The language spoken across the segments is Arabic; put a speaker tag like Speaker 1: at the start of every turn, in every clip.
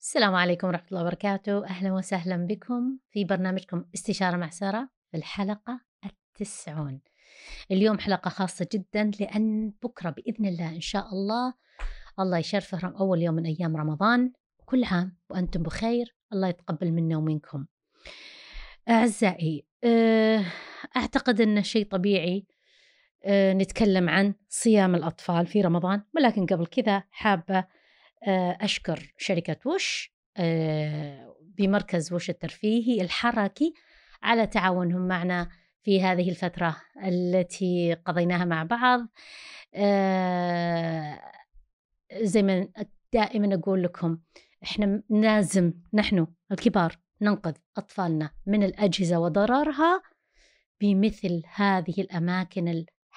Speaker 1: السلام عليكم ورحمة الله وبركاته أهلا وسهلا بكم في برنامجكم استشارة مع سارة في الحلقة التسعون اليوم حلقة خاصة جدا لأن بكرة بإذن الله إن شاء الله الله يشرفه أول يوم من أيام رمضان كل عام وأنتم بخير الله يتقبل منا ومنكم أعزائي آه، أعتقد أنه شيء طبيعي آه، نتكلم عن صيام الأطفال في رمضان ولكن قبل كذا حابة آه، أشكر شركة وش آه، بمركز وش الترفيهي الحركي على تعاونهم معنا في هذه الفترة التي قضيناها مع بعض آه، زي ما دائما أقول لكم إحنا لازم نحن الكبار ننقذ أطفالنا من الأجهزة وضررها بمثل هذه الأماكن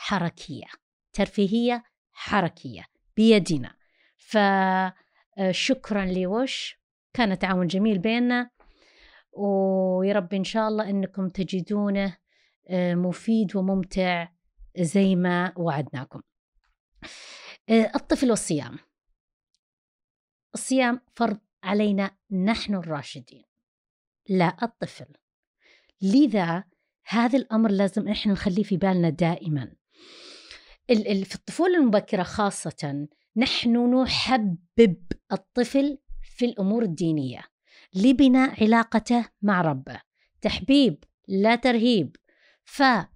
Speaker 1: الحركية ترفيهية حركية بيدنا فشكرا آه، لوش كان تعاون جميل بيننا ويا رب إن شاء الله أنكم تجدونه آه، مفيد وممتع زي ما وعدناكم آه، الطفل والصيام الصيام فرض علينا نحن الراشدين لا الطفل لذا هذا الأمر لازم إحنا نخليه في بالنا دائما في الطفولة المبكرة خاصة نحن نحبب الطفل في الامور الدينيه لبناء علاقته مع ربه تحبيب لا ترهيب فما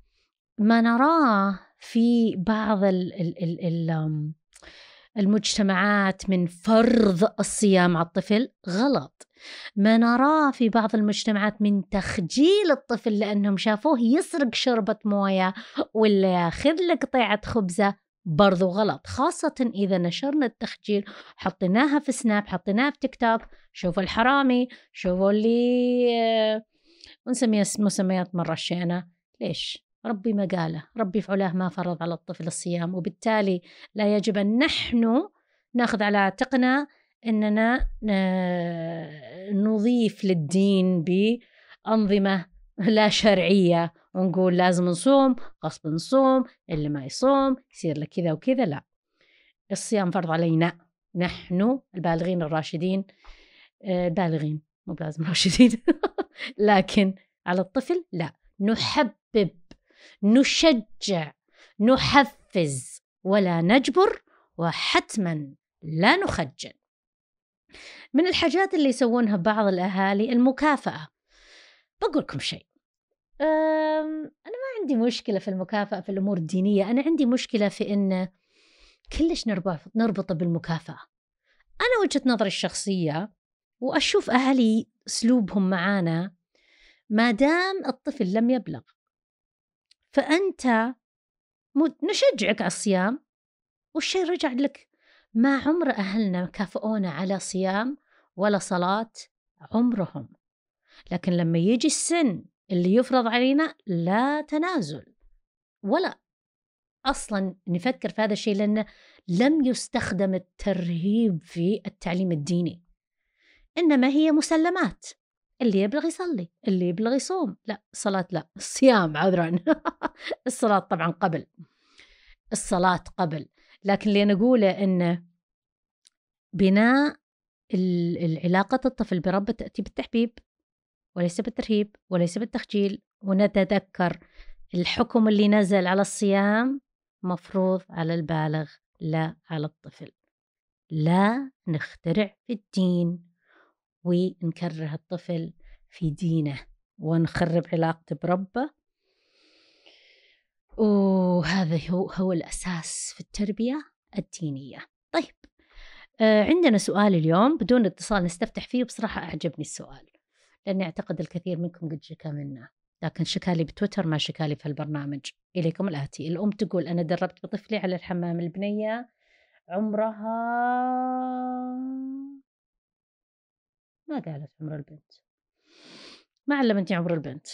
Speaker 1: نراه في بعض الـ الـ الـ الـ المجتمعات من فرض الصيام على الطفل غلط ما نراه في بعض المجتمعات من تخجيل الطفل لأنهم شافوه يسرق شربة موية ولا ياخذ لك قطيعة خبزة برضو غلط خاصة إذا نشرنا التخجيل حطيناها في سناب حطيناها في تيك توك شوفوا الحرامي شوفوا اللي ونسميها آه، مسميات مرة شينا ليش؟ ربي ما قاله ربي فعله ما فرض على الطفل الصيام وبالتالي لا يجب أن نحن ناخذ على عاتقنا أننا نضيف للدين بأنظمة لا شرعية ونقول لازم نصوم غصب نصوم اللي ما يصوم يصير لك كذا وكذا لا الصيام فرض علينا نحن البالغين الراشدين البالغين آه، مو بلازم راشدين لكن على الطفل لا نحبب نشجع نحفز ولا نجبر وحتما لا نخجل من الحاجات اللي يسوونها بعض الأهالي المكافأة بقولكم شيء أنا ما عندي مشكلة في المكافأة في الأمور الدينية أنا عندي مشكلة في أن كلش نربطه بالمكافأة أنا وجهة نظري الشخصية وأشوف أهلي أسلوبهم معانا ما دام الطفل لم يبلغ فأنت نشجعك على الصيام والشيء رجع لك ما عمر أهلنا كافئونا على صيام ولا صلاة عمرهم لكن لما يجي السن اللي يفرض علينا لا تنازل ولا اصلا نفكر في هذا الشيء لانه لم يستخدم الترهيب في التعليم الديني انما هي مسلمات اللي يبلغ يصلي اللي يبلغ يصوم لا الصلاة لا الصيام عذرا الصلاة طبعا قبل الصلاة قبل لكن اللي أنا أقوله أنه بناء العلاقة الطفل بربه تأتي بالتحبيب وليس بالترهيب وليس بالتخجيل ونتذكر الحكم اللي نزل على الصيام مفروض على البالغ لا على الطفل لا نخترع في الدين ونكره الطفل في دينه ونخرب علاقته بربه وهذا هو, هو الأساس في التربية الدينية طيب آه، عندنا سؤال اليوم بدون اتصال نستفتح فيه بصراحة أعجبني السؤال لأني أعتقد الكثير منكم قد شكا منه لكن شكالي بتويتر ما شكالي في البرنامج إليكم الآتي الأم تقول أنا دربت بطفلي على الحمام البنية عمرها ما قالت عمر البنت ما علمتني عمر البنت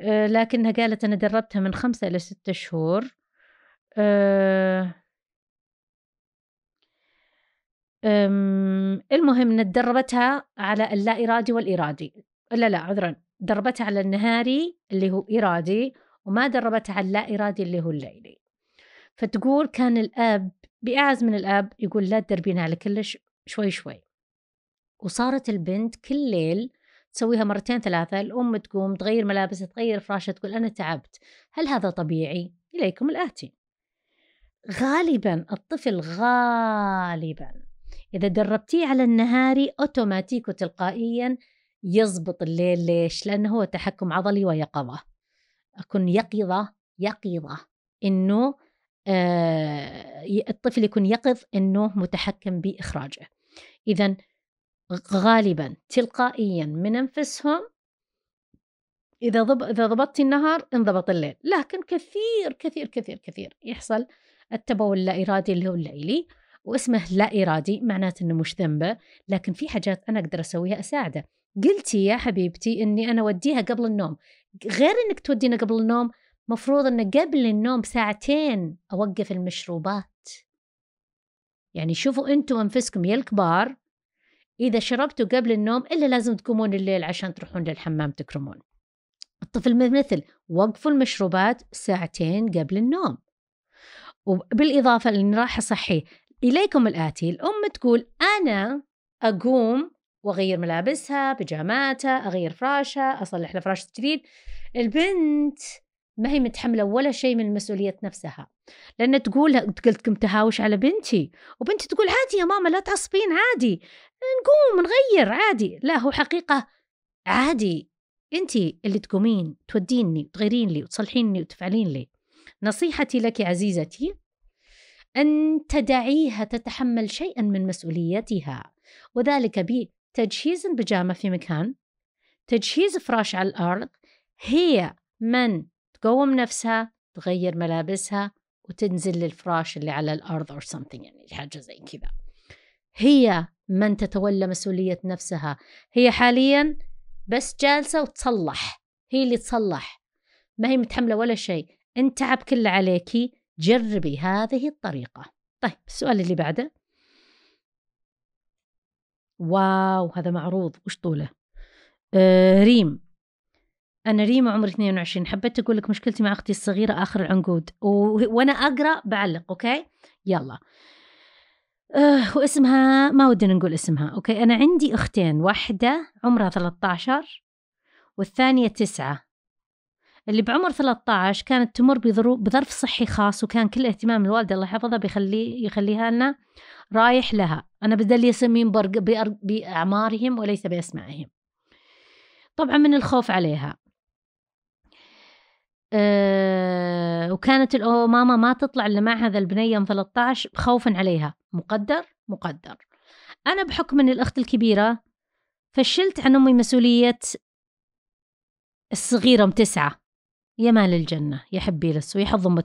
Speaker 1: آه، لكنها قالت أنا دربتها من خمسة إلى ستة شهور آه، المهم ان على اللا ارادي والارادي لا لا عذرا دربتها على النهاري اللي هو إرادي وما دربتها على اللا إرادي اللي هو الليلي فتقول كان الأب بأعز من الأب يقول لا تدربينها على كل شوي شوي وصارت البنت كل ليل تسويها مرتين ثلاثة الأم تقوم تغير ملابسها تغير فراشها تقول أنا تعبت هل هذا طبيعي؟ إليكم الآتي غالبا الطفل غالبا إذا دربتيه على النهاري أوتوماتيك وتلقائيا يزبط الليل ليش؟ لأنه هو تحكم عضلي ويقظة أكون يقظة يقظة إنه آه الطفل يكون يقظ إنه متحكم بإخراجه إذا غالبا تلقائيا من أنفسهم إذا ضب... إذا ضبطت النهار انضبط الليل، لكن كثير كثير كثير كثير يحصل التبول اللا إرادي اللي هو الليلي واسمه لا إرادي معناته إنه مش ذنبه، لكن في حاجات أنا أقدر أسويها أساعده، قلتي يا حبيبتي اني انا اوديها قبل النوم غير انك تودينا قبل النوم مفروض ان قبل النوم ساعتين اوقف المشروبات يعني شوفوا انتم انفسكم يا الكبار اذا شربتوا قبل النوم الا لازم تقومون الليل عشان تروحون للحمام تكرمون الطفل مثل وقفوا المشروبات ساعتين قبل النوم وبالإضافة لأن راح أصحي إليكم الآتي الأم تقول أنا أقوم واغير ملابسها بيجاماتها اغير فراشها اصلح لها فراش جديد البنت ما هي متحمله ولا شيء من مسؤوليه نفسها لان تقول قلت قمت اهاوش على بنتي وبنتي تقول عادي يا ماما لا تعصبين عادي نقوم نغير عادي لا هو حقيقه عادي انت اللي تقومين توديني وتغيرين لي وتصلحيني وتفعلين لي نصيحتي لك عزيزتي ان تدعيها تتحمل شيئا من مسؤوليتها وذلك تجهيز البيجامة في مكان تجهيز فراش على الأرض هي من تقوم نفسها تغير ملابسها وتنزل للفراش اللي على الأرض or something يعني حاجة زي كذا هي من تتولى مسؤولية نفسها هي حاليا بس جالسة وتصلح هي اللي تصلح ما هي متحملة ولا شيء تعب كله عليكي جربي هذه الطريقة طيب السؤال اللي بعده واو هذا معروض وش طوله آه ريم أنا ريم عمري 22 حبيت أقول لك مشكلتي مع أختي الصغيرة آخر العنقود و... وأنا أقرأ بعلق أوكي يلا أه واسمها ما ودنا نقول اسمها أوكي أنا عندي أختين واحدة عمرها 13 والثانية تسعة اللي بعمر 13 كانت تمر بظروف بظرف صحي خاص وكان كل اهتمام الوالدة الله يحفظها بيخلي يخليها لنا رايح لها أنا بدل يسمين بأعمارهم وليس بأسمائهم طبعا من الخوف عليها أه وكانت ماما ما تطلع إلا مع هذا البنية يوم 13 خوفا عليها مقدر مقدر أنا بحكم أني الأخت الكبيرة فشلت عن أمي مسؤولية الصغيرة متسعة يا مال الجنة يا حبي لس ويا حظ أم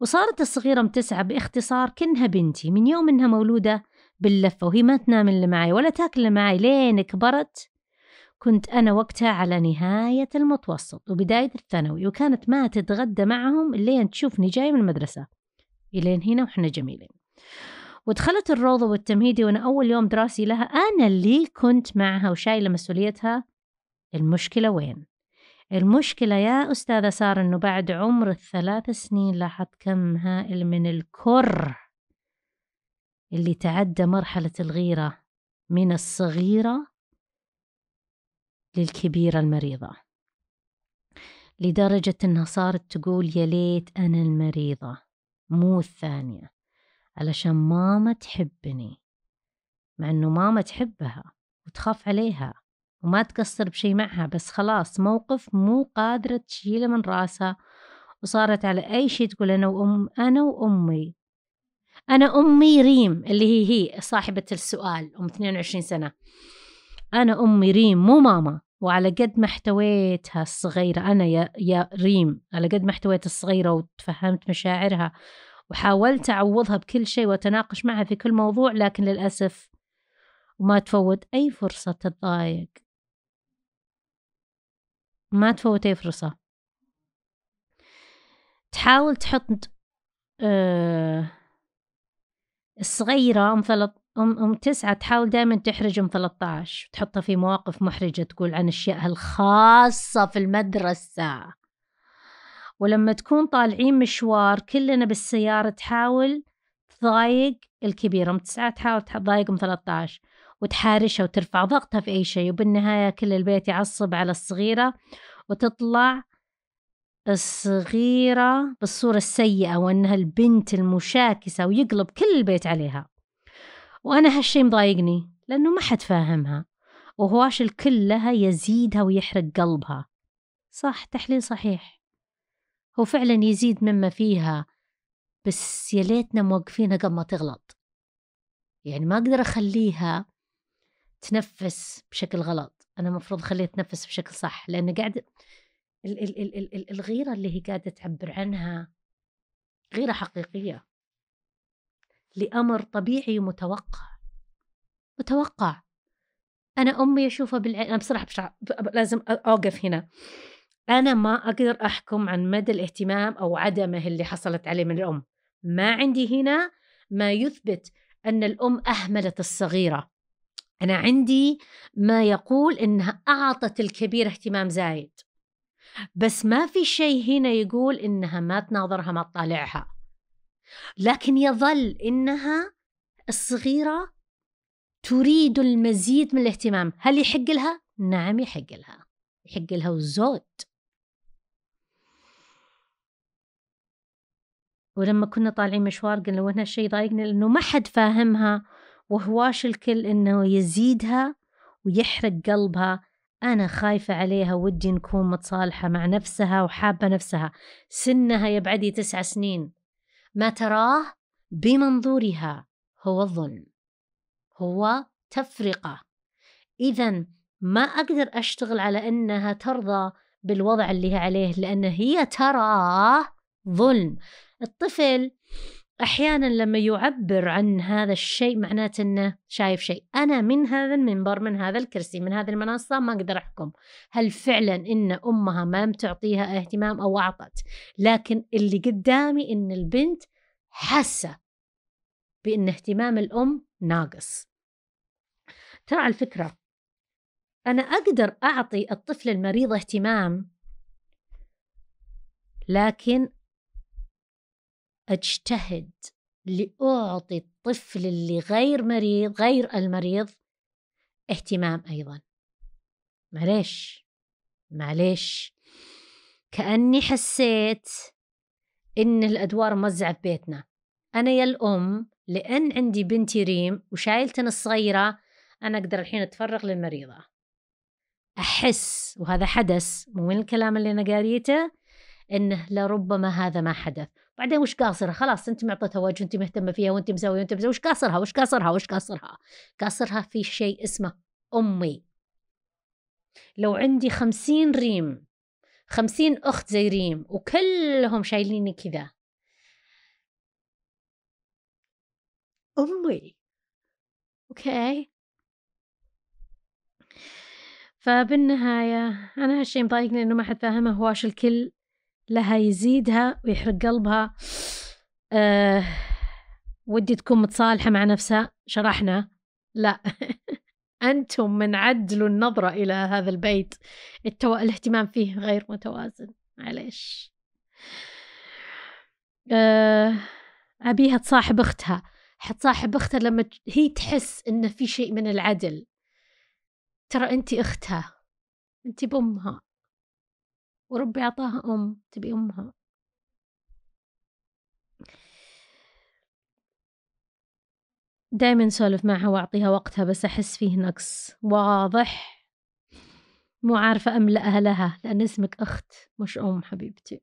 Speaker 1: وصارت الصغيرة متسعة باختصار كأنها بنتي من يوم إنها مولودة باللفة وهي ما تنام إلا معي ولا تاكل إلا معي لين كبرت كنت أنا وقتها على نهاية المتوسط وبداية الثانوي وكانت ما تتغدى معهم لين تشوفني جاي من المدرسة إلين هنا وإحنا جميلين ودخلت الروضة والتمهيدي وأنا أول يوم دراسي لها أنا اللي كنت معها وشايلة مسؤوليتها المشكلة وين؟ المشكلة يا أستاذة صار أنه بعد عمر الثلاث سنين لاحظت كم هائل من الكر اللي تعدى مرحلة الغيرة من الصغيرة للكبيرة المريضة لدرجة أنها صارت تقول يا ليت أنا المريضة مو الثانية علشان ماما تحبني مع أنه ماما تحبها وتخاف عليها وما تقصر بشي معها بس خلاص موقف مو قادرة تشيله من راسها وصارت على أي شي تقول أنا وأم أنا وأمي أنا أمي ريم اللي هي هي صاحبة السؤال أم 22 سنة أنا أمي ريم مو ماما وعلى قد ما احتويتها الصغيرة أنا يا, يا ريم على قد ما احتويت الصغيرة وتفهمت مشاعرها وحاولت أعوضها بكل شيء وأتناقش معها في كل موضوع لكن للأسف وما تفوت أي فرصة تتضايق ما تفوتي فرصة تحاول تحط أه الصغيرة أم, ثلط أم, أم تسعة تحاول دائما تحرج أم 13 تحطها في مواقف محرجة تقول عن أشياء الخاصة في المدرسة ولما تكون طالعين مشوار كلنا بالسيارة تحاول تضايق الكبيرة أم تسعة تحاول تضايق أم 13 وتحارشها وترفع ضغطها في أي شيء وبالنهاية كل البيت يعصب على الصغيرة وتطلع الصغيرة بالصورة السيئة وأنها البنت المشاكسة ويقلب كل البيت عليها وأنا هالشي مضايقني لأنه ما حد فاهمها وهواش الكل لها يزيدها ويحرق قلبها صح تحليل صحيح هو فعلا يزيد مما فيها بس يا ليتنا موقفينها قبل ما تغلط يعني ما أقدر أخليها تنفس بشكل غلط انا المفروض خليها تنفس بشكل صح لان قاعد ال ال ال ال ال الغيره اللي هي قاعده تعبر عنها غيره حقيقيه لامر طبيعي ومتوقع متوقع انا امي اشوفها بالعين انا بصراحه بشع... لازم اوقف هنا انا ما اقدر احكم عن مدى الاهتمام او عدمه اللي حصلت عليه من الام ما عندي هنا ما يثبت ان الام اهملت الصغيره أنا عندي ما يقول إنها أعطت الكبير اهتمام زايد بس ما في شيء هنا يقول إنها ما تناظرها ما تطالعها لكن يظل إنها الصغيرة تريد المزيد من الاهتمام هل يحق لها؟ نعم يحق لها يحق لها وزود ولما كنا طالعين مشوار قلنا وهنا الشيء ضايقنا لأنه ما حد فاهمها وهواش الكل إنه يزيدها ويحرق قلبها أنا خايفة عليها ودي نكون متصالحة مع نفسها وحابة نفسها سنها يبعدي تسع سنين ما تراه بمنظورها هو الظلم هو تفرقة إذا ما أقدر أشتغل على أنها ترضى بالوضع اللي هي عليه لأن هي تراه ظلم الطفل أحيانا لما يعبر عن هذا الشيء معناته أنه شايف شيء أنا من هذا المنبر من هذا الكرسي من هذه المنصة ما أقدر أحكم هل فعلا إن أمها ما بتعطيها اهتمام أو أعطت لكن اللي قدامي إن البنت حاسة بإن اهتمام الأم ناقص ترى على الفكرة أنا أقدر أعطي الطفل المريض اهتمام لكن أجتهد لأعطي الطفل اللي غير مريض غير المريض اهتمام أيضا معليش معليش كأني حسيت إن الأدوار موزعة في بيتنا أنا يا الأم لأن عندي بنتي ريم وشايلتنا الصغيرة أنا أقدر الحين أتفرغ للمريضة أحس وهذا حدث مو من الكلام اللي أنا قاريته إنه لربما هذا ما حدث بعدين وش قاصرها خلاص انت معطيتها وجه وانت مهتمه فيها وانت مسويه وانت مسويه وش قاصرها وش قاصرها وش قاصرها قاصرها في شيء اسمه امي لو عندي خمسين ريم خمسين اخت زي ريم وكلهم شايليني كذا امي اوكي فبالنهاية أنا هالشيء مضايقني إنه ما حد فاهمه هواش الكل لها يزيدها ويحرق قلبها أه ودي تكون متصالحة مع نفسها شرحنا لا أنتم من عدلوا النظرة إلى هذا البيت التو... الاهتمام فيه غير متوازن معليش أه... أبيها تصاحب أختها حتصاحب أختها لما هي تحس إن في شيء من العدل ترى أنت أختها أنت بأمها وربي عطاها أم تبي أمها دائما أسولف معها وأعطيها وقتها بس أحس فيه نقص واضح مو عارفة أملأها لها لأن اسمك أخت مش أم حبيبتي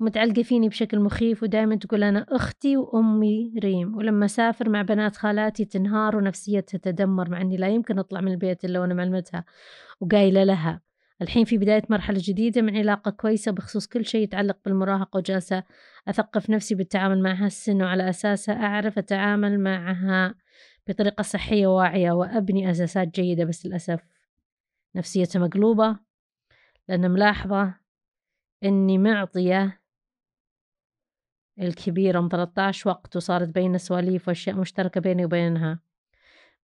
Speaker 1: متعلقة فيني بشكل مخيف ودائما تقول أنا أختي وأمي ريم ولما سافر مع بنات خالاتي تنهار ونفسيتها تدمر مع أني لا يمكن أطلع من البيت إلا وأنا معلمتها وقايلة لها الحين في بداية مرحلة جديدة من علاقة كويسة بخصوص كل شيء يتعلق بالمراهقة وجالسة أثقف نفسي بالتعامل مع هالسن وعلى أساسها أعرف أتعامل معها بطريقة صحية واعية وأبني أساسات جيدة بس للأسف نفسيتها مقلوبة لأن ملاحظة أني معطية الكبيرة من 13 وقت وصارت بين سواليف وأشياء مشتركة بيني وبينها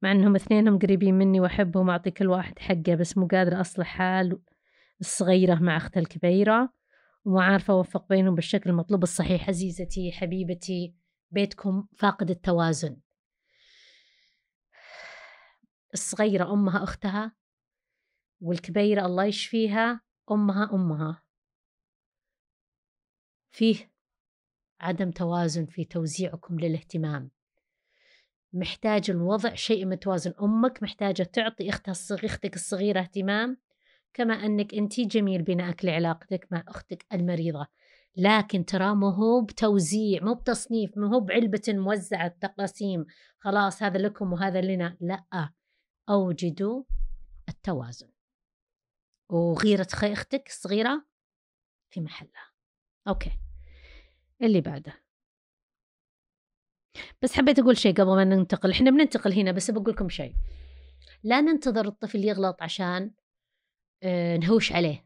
Speaker 1: مع انهم اثنينهم قريبين مني واحبهم اعطي كل واحد حقه بس مو قادرة اصلح حال الصغيرة مع اختها الكبيرة وما عارفة اوفق بينهم بالشكل المطلوب الصحيح عزيزتي حبيبتي بيتكم فاقد التوازن الصغيرة امها اختها والكبيرة الله يشفيها امها امها فيه عدم توازن في توزيعكم للاهتمام محتاج الوضع شيء متوازن أمك محتاجة تعطي أختها الصغ... أختك الصغيرة اهتمام كما أنك أنت جميل بناءك لعلاقتك مع أختك المريضة لكن ترى ما هو بتوزيع مو بتصنيف مو هو بعلبة موزعة تقاسيم خلاص هذا لكم وهذا لنا لا أوجدوا التوازن وغيرة أختك الصغيرة في محلها أوكي اللي بعده بس حبيت اقول شيء قبل ما ننتقل احنا بننتقل هنا بس بقول لكم شيء لا ننتظر الطفل يغلط عشان آه، نهوش عليه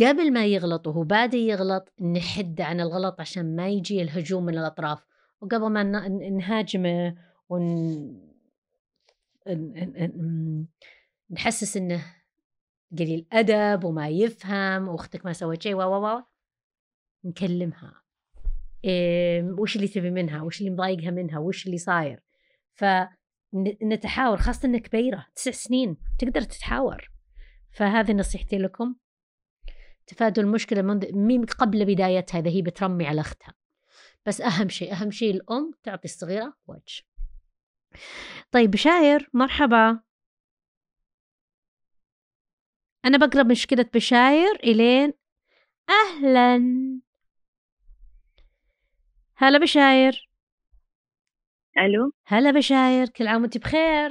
Speaker 1: قبل ما يغلط وهو بادئ يغلط نحد عن الغلط عشان ما يجي الهجوم من الأطراف وقبل ما نهاجمه ونحسس إنه قليل أدب وما يفهم وأختك ما سوت شيء و نكلمها إيه، وش اللي تبي منها وش اللي مضايقها منها وش اللي صاير فنتحاور خاصة انك كبيرة تسع سنين تقدر تتحاور فهذه نصيحتي لكم تفادوا المشكلة من قبل بدايتها إذا هي بترمي على أختها بس أهم شيء أهم شيء الأم تعطي الصغيرة وجه طيب بشاير مرحبا أنا بقرب مشكلة بشاير إلين أهلا هلا بشاير الو هلا بشاير كل عام وانت بخير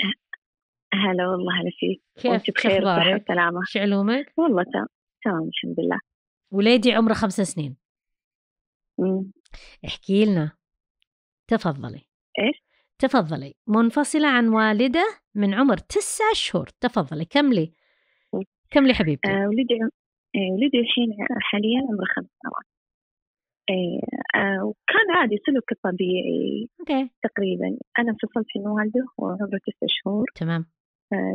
Speaker 1: هلا والله هلا فيك كيف بخير صحة شو علومك؟ والله تمام تمام الحمد لله وليدي عمره خمس سنين مم. احكي لنا تفضلي ايش؟ تفضلي منفصلة عن والدة من عمر تسعة شهور تفضلي كملي كملي حبيبتي آه ولدي إيه، ولدي الحين حاليا عمره خمس سنوات إيه، آه، وكان
Speaker 2: عادي سلوك طبيعي okay. تقريبا انا انفصلت من والده وعمره تسع شهور تمام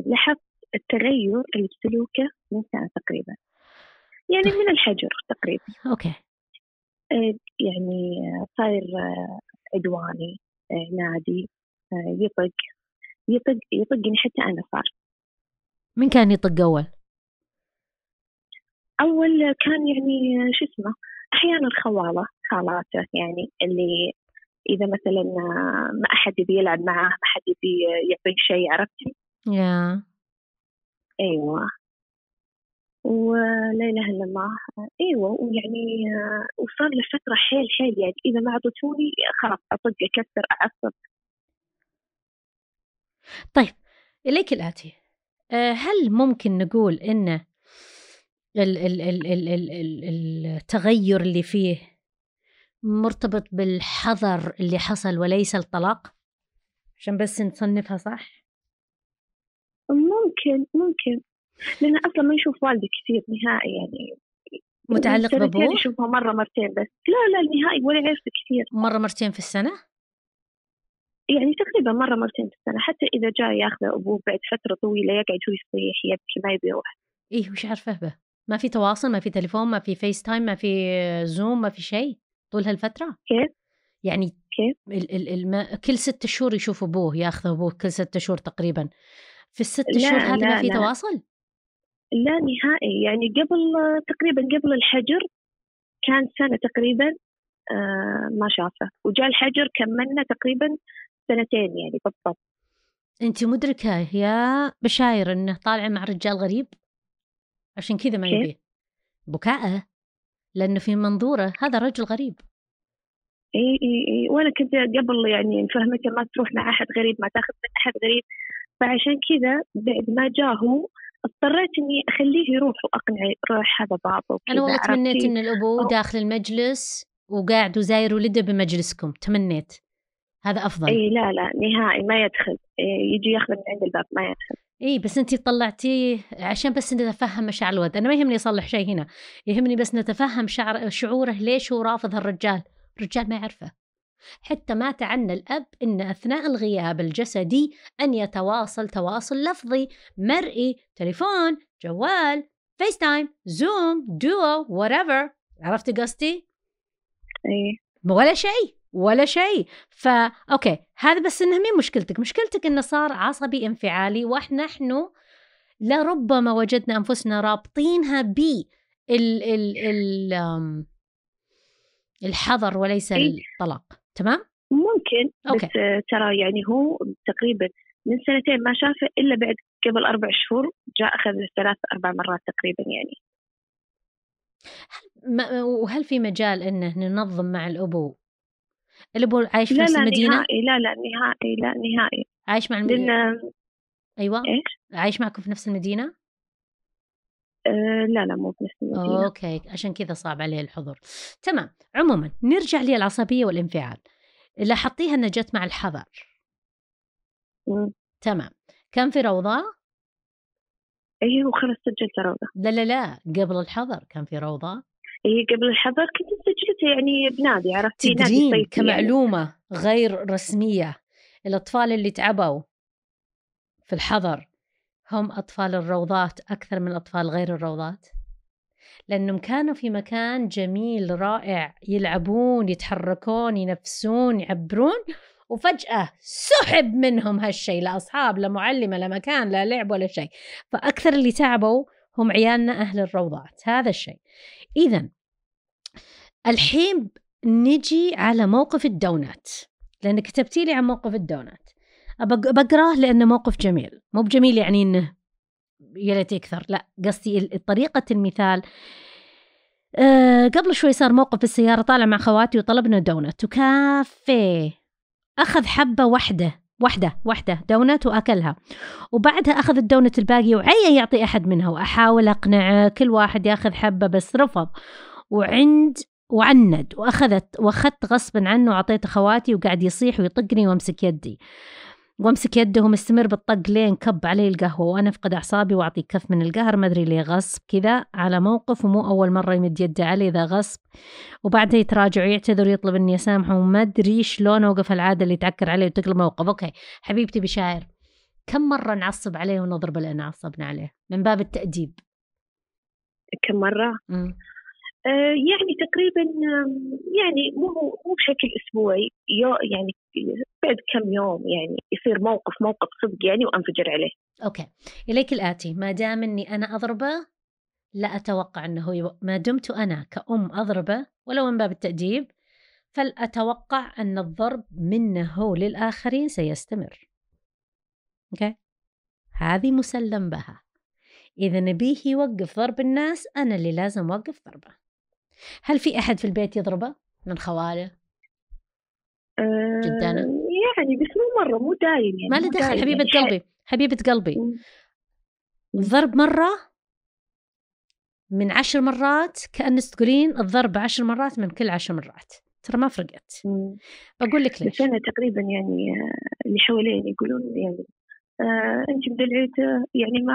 Speaker 2: لاحظت التغير اللي بسلوكه من ساعه تقريبا يعني طيب. من الحجر تقريبا اوكي okay. إيه، يعني صاير آه، عدواني آه، نادي يطق يطق يطقني حتى انا صار
Speaker 1: من كان يطق اول؟
Speaker 2: اول كان يعني شو اسمه احيانا الخواله خالاته يعني اللي اذا مثلا ما احد يبي يلعب معاه ما حد يبي يعطيه شيء عرفتي؟ يا yeah. ايوه ولا اله الا الله ايوه ويعني وصار له فتره حيل حيل يعني اذا ما عطتوني
Speaker 1: خلاص اطق اكسر اعصب طيب اليك الاتي أه، هل ممكن نقول انه ال ال ال ال ال ال التغير اللي فيه مرتبط بالحظر اللي حصل وليس الطلاق عشان بس نصنفها صح
Speaker 2: ممكن ممكن لأن أصلا ما يشوف والدي كثير نهائي يعني
Speaker 1: متعلق بابوه؟
Speaker 2: يشوفها مرة مرتين بس لا لا نهائي ولا يعرفه كثير مرة مرتين في السنة؟ يعني تقريبا مرة مرتين في السنة حتى إذا جاء ياخذ أبوه بعد فترة طويلة يقعد هو يصيح يبكي ما يبي يروح
Speaker 1: إيه وش عارفه به؟ ما في تواصل ما في تليفون ما في فيس تايم ما في زوم ما في شيء طول هالفترة كيف يعني كيف ال- ال- كل ست شهور يشوف أبوه ياخذ أبوه كل ست شهور تقريبا في الست شهور هذه ما في تواصل لا نهائي يعني قبل
Speaker 2: تقريبا قبل الحجر كان سنة تقريبا آه، ما شافه وجاء الحجر كملنا تقريبا سنتين يعني بالضبط
Speaker 1: انت مدركه يا بشاير انه طالعه مع رجال غريب عشان كذا ما يبيه بكاءه لأنه في منظوره هذا رجل غريب اي
Speaker 2: اي اي وانا كنت قبل يعني مفهمته ما تروح مع احد غريب ما تاخذ من احد غريب
Speaker 1: فعشان كذا بعد ما جاه اضطريت اني اخليه يروح واقنعه روح هذا بابا انا والله تمنيت ان الابو أو... داخل المجلس وقاعد وزاير ولده بمجلسكم تمنيت هذا افضل اي لا لا نهائي ما يدخل يجي ياخذ من عند الباب ما يدخل اي بس انت طلعتيه عشان بس نتفهم مشاعر الولد انا ما يهمني اصلح شيء هنا يهمني بس نتفهم شعر شعوره ليش هو رافض هالرجال الرجال ما يعرفه حتى ما تعنى الاب ان اثناء الغياب الجسدي ان يتواصل تواصل لفظي مرئي تليفون جوال فيس تايم زوم دوو وات عرفتي قصدي اي ولا شيء ولا شيء فا اوكي هذا بس انها مين مشكلتك مشكلتك انه صار عصبي انفعالي واحنا نحن لربما وجدنا انفسنا رابطينها ب ال ال ال الحظر وليس إيه. الطلاق تمام ممكن أوكي. بس ترى يعني هو تقريبا من سنتين ما
Speaker 2: شافه الا بعد قبل اربع شهور جاء اخذ ثلاث اربع مرات تقريبا يعني
Speaker 1: وهل في مجال انه ننظم مع الابو اللي هو عايش في نفس المدينة؟ نهائي لا
Speaker 2: لا نهائي لا نهائي
Speaker 1: عايش مع المدينة أيوة إيش؟ عايش معكم في نفس المدينة؟ آه، لا لا مو في نفس المدينة أوكي عشان كذا صعب عليه الحضور تمام عموما نرجع للعصبية والانفعال لاحظتيها انها جت مع الحذر تمام كان في روضة؟ ايه وخلص سجلت روضة لا لا لا قبل الحظر كان في روضة هي إيه، قبل الحظر كنت مسجلتها يعني بنادي عرفتي نادي طيب يعني. كمعلومة يعني. غير رسمية الأطفال اللي تعبوا في الحظر هم أطفال الروضات أكثر من أطفال غير الروضات لأنهم كانوا في مكان جميل رائع يلعبون يتحركون ينفسون يعبرون وفجأة سحب منهم هالشيء لأصحاب لمعلمة لا معلمة لا مكان لا لعب ولا شيء فأكثر اللي تعبوا هم عيالنا أهل الروضات هذا الشيء إذا الحين نجي على موقف الدونات لأن كتبتي لي عن موقف الدونات بقراه لأنه موقف جميل مو بجميل يعني إنه يا ليت يكثر لا قصدي طريقة المثال أه قبل شوي صار موقف السيارة طالع مع خواتي وطلبنا دونت وكافي أخذ حبة واحدة واحدة واحدة دونت وأكلها وبعدها أخذ الدونت الباقي وعي يعطي أحد منها وأحاول أقنعه كل واحد ياخذ حبة بس رفض وعند وعند وأخذت وأخذت غصبا عنه وأعطيته خواتي وقاعد يصيح ويطقني وأمسك يدي وامسك يده ومستمر بالطق لين كب علي القهوة وانا افقد اعصابي واعطي كف من القهر ما ادري ليه غصب كذا على موقف ومو اول مرة يمد يده علي إذا غصب وبعدها يتراجع ويعتذر ويطلب اني اسامحه وما ادري شلون اوقف العادة اللي تعكر عليه وتقلب موقف اوكي حبيبتي بشاعر كم مرة نعصب عليه ونضرب لأن عصبنا عليه من باب التأديب كم مرة؟ آه، يعني تقريبا يعني مو مو بشكل
Speaker 2: اسبوعي يعني بعد كم يوم يعني يصير موقف موقف صدق يعني وانفجر
Speaker 1: عليه اوكي اليك الاتي ما دام اني انا اضربه لا اتوقع انه يو... ما دمت انا كأم اضربه ولو من باب التأديب فلأتوقع ان الضرب منه هو للاخرين سيستمر اوكي هذه مسلم بها إذا نبيه يوقف ضرب الناس أنا اللي لازم أوقف ضربه هل في أحد في البيت يضربه من خواله؟ أه جدانه؟ يعني بس مو مرة مو دايم يعني ما له دخل حبيبة يعني قلبي حبيبة قلبي ضرب مرة من عشر مرات كأنك تقولين الضرب عشر مرات من كل عشر مرات ترى ما فرقت بقول لك ليش بس أنا
Speaker 2: تقريبا يعني آه، اللي حواليني يقولون يعني آه انت مدلعيته آه، يعني ما